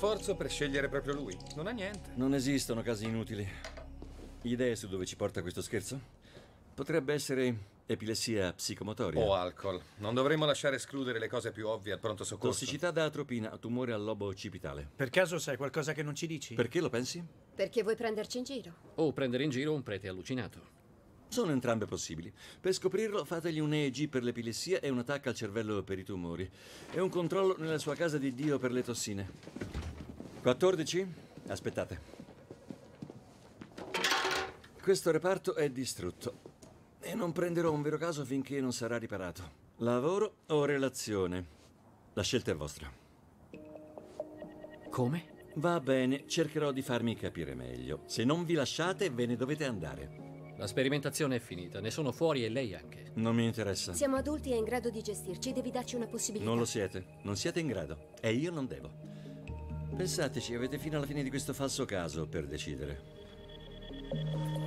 sforzo per scegliere proprio lui. Non ha niente. Non esistono casi inutili. Idee su dove ci porta questo scherzo? Potrebbe essere epilessia psicomotoria. O alcol. Non dovremmo lasciare escludere le cose più ovvie al pronto soccorso. Tossicità da atropina, tumore al lobo occipitale. Per caso sai qualcosa che non ci dici? Perché lo pensi? Perché vuoi prenderci in giro. O prendere in giro un prete allucinato. Sono entrambe possibili. Per scoprirlo fategli un EEG per l'epilessia e un attacco al cervello per i tumori. E un controllo nella sua casa di Dio per le tossine. 14? Aspettate. Questo reparto è distrutto e non prenderò un vero caso finché non sarà riparato. Lavoro o relazione? La scelta è vostra. Come? Va bene, cercherò di farmi capire meglio. Se non vi lasciate, ve ne dovete andare. La sperimentazione è finita, ne sono fuori e lei anche. Non mi interessa. Siamo adulti e in grado di gestirci, devi darci una possibilità. Non lo siete, non siete in grado. E io non devo. Pensateci, avete fino alla fine di questo falso caso per decidere.